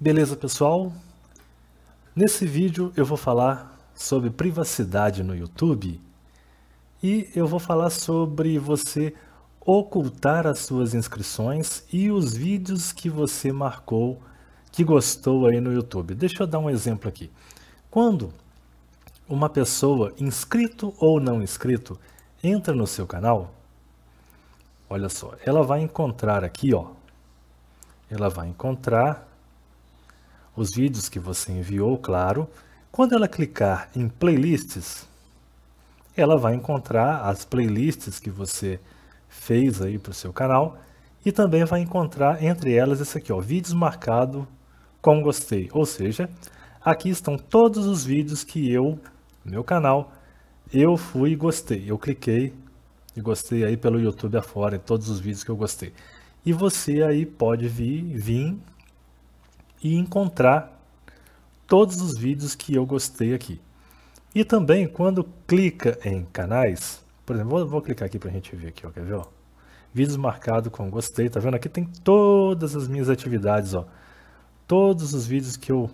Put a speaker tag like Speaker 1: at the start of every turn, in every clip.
Speaker 1: Beleza, pessoal? Nesse vídeo eu vou falar sobre privacidade no YouTube e eu vou falar sobre você ocultar as suas inscrições e os vídeos que você marcou que gostou aí no YouTube. Deixa eu dar um exemplo aqui. Quando uma pessoa, inscrito ou não inscrito, entra no seu canal, olha só, ela vai encontrar aqui, ó, ela vai encontrar os vídeos que você enviou, claro. Quando ela clicar em playlists, ela vai encontrar as playlists que você fez aí para o seu canal e também vai encontrar entre elas esse aqui, ó, vídeos marcado com gostei, ou seja, aqui estão todos os vídeos que eu, meu canal, eu fui e gostei, eu cliquei e gostei aí pelo YouTube afora, em todos os vídeos que eu gostei. E você aí pode vir, vir e encontrar todos os vídeos que eu gostei aqui. E também quando clica em canais, por exemplo, vou, vou clicar aqui para a gente ver aqui, ó, quer ver? Ó? Vídeos marcados com gostei, tá vendo? Aqui tem todas as minhas atividades, ó. todos os vídeos que eu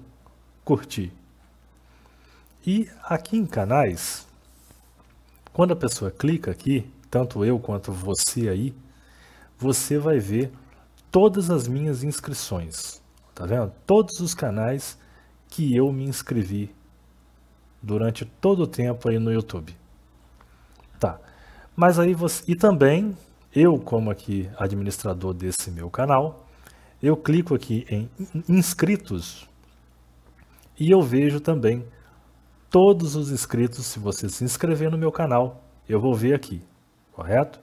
Speaker 1: curti. E aqui em canais, quando a pessoa clica aqui, tanto eu quanto você aí, você vai ver todas as minhas inscrições. Tá vendo? Todos os canais que eu me inscrevi durante todo o tempo aí no YouTube. Tá. Mas aí você e também eu como aqui administrador desse meu canal, eu clico aqui em inscritos e eu vejo também todos os inscritos, se você se inscrever no meu canal, eu vou ver aqui, correto?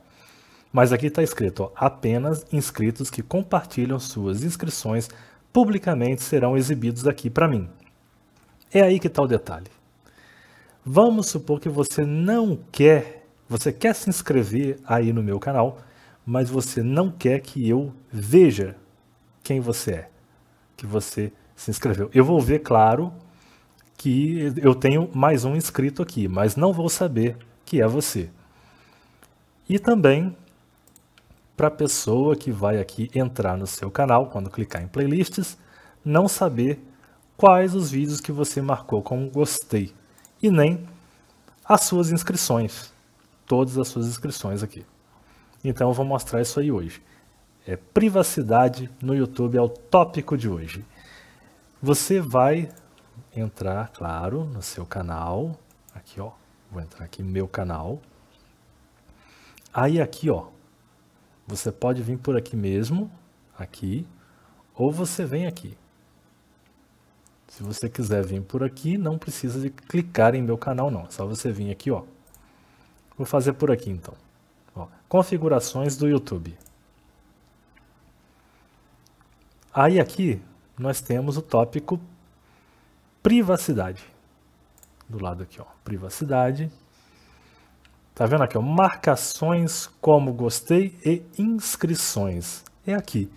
Speaker 1: Mas aqui está escrito ó, apenas inscritos que compartilham suas inscrições publicamente serão exibidos aqui para mim. É aí que está o detalhe. Vamos supor que você não quer, você quer se inscrever aí no meu canal, mas você não quer que eu veja quem você é, que você se inscreveu. Eu vou ver, claro, que eu tenho mais um inscrito aqui, mas não vou saber que é você. E também para a pessoa que vai aqui entrar no seu canal, quando clicar em playlists, não saber quais os vídeos que você marcou como gostei e nem as suas inscrições, todas as suas inscrições aqui. Então eu vou mostrar isso aí hoje. É privacidade no YouTube é o tópico de hoje. Você vai entrar, claro, no seu canal, aqui ó, vou entrar aqui meu canal. Aí aqui ó, você pode vir por aqui mesmo, aqui, ou você vem aqui. Se você quiser vir por aqui, não precisa de clicar em meu canal não, é só você vir aqui, ó. Vou fazer por aqui então. Ó, configurações do YouTube. Aí aqui nós temos o tópico privacidade. Do lado aqui, ó, privacidade. Tá vendo aqui? Ó, marcações como gostei e inscrições. É aqui.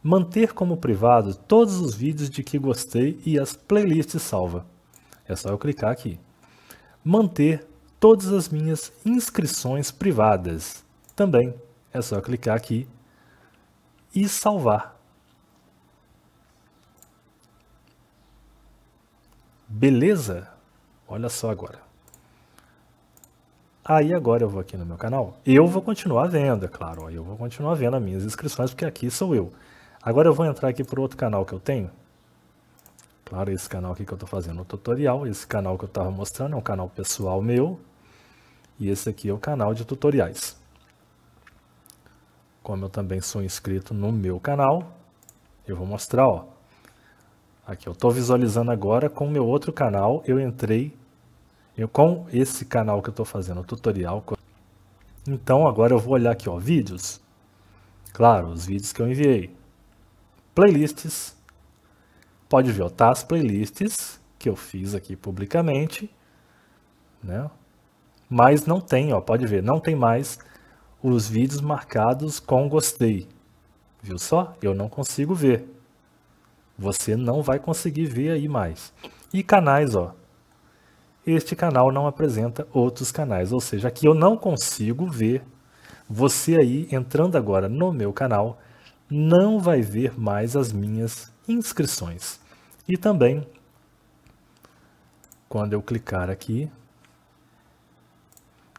Speaker 1: Manter como privado todos os vídeos de que gostei e as playlists salva. É só eu clicar aqui. Manter todas as minhas inscrições privadas. Também é só clicar aqui e salvar. Beleza? Olha só agora. Aí agora eu vou aqui no meu canal, eu vou continuar vendo, é claro, ó, eu vou continuar vendo as minhas inscrições, porque aqui sou eu. Agora eu vou entrar aqui para outro canal que eu tenho. Claro, esse canal aqui que eu estou fazendo o é tutorial, esse canal que eu estava mostrando é um canal pessoal meu, e esse aqui é o canal de tutoriais. Como eu também sou inscrito no meu canal, eu vou mostrar, ó. Aqui eu estou visualizando agora com o meu outro canal, eu entrei eu, com esse canal que eu estou fazendo, o tutorial, então agora eu vou olhar aqui, ó, vídeos. Claro, os vídeos que eu enviei. Playlists. Pode ver, ó, tá as playlists que eu fiz aqui publicamente, né? Mas não tem, ó, pode ver, não tem mais os vídeos marcados com gostei. Viu só? Eu não consigo ver. Você não vai conseguir ver aí mais. E canais, ó este canal não apresenta outros canais. Ou seja, aqui eu não consigo ver você aí entrando agora no meu canal não vai ver mais as minhas inscrições. E também, quando eu clicar aqui,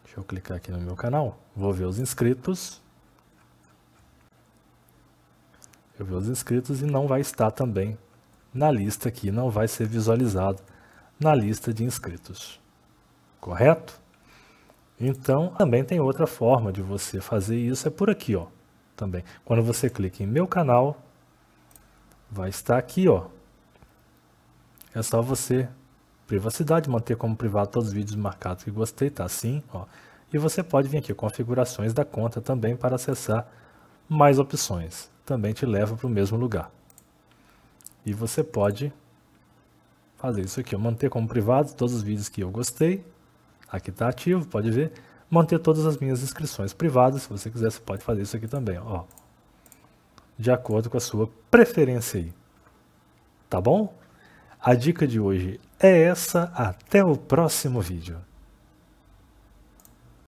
Speaker 1: deixa eu clicar aqui no meu canal, vou ver os inscritos. Eu ver os inscritos e não vai estar também na lista aqui, não vai ser visualizado na lista de inscritos. Correto? Então, também tem outra forma de você fazer isso, é por aqui, ó. Também. Quando você clica em meu canal, vai estar aqui, ó. É só você privacidade, manter como privado todos os vídeos marcados que gostei, tá assim, ó. E você pode vir aqui, configurações da conta também para acessar mais opções. Também te leva para o mesmo lugar. E você pode fazer isso aqui, manter como privados todos os vídeos que eu gostei, aqui está ativo, pode ver, manter todas as minhas inscrições privadas, se você quiser você pode fazer isso aqui também, ó, de acordo com a sua preferência aí, tá bom? A dica de hoje é essa, até o próximo vídeo.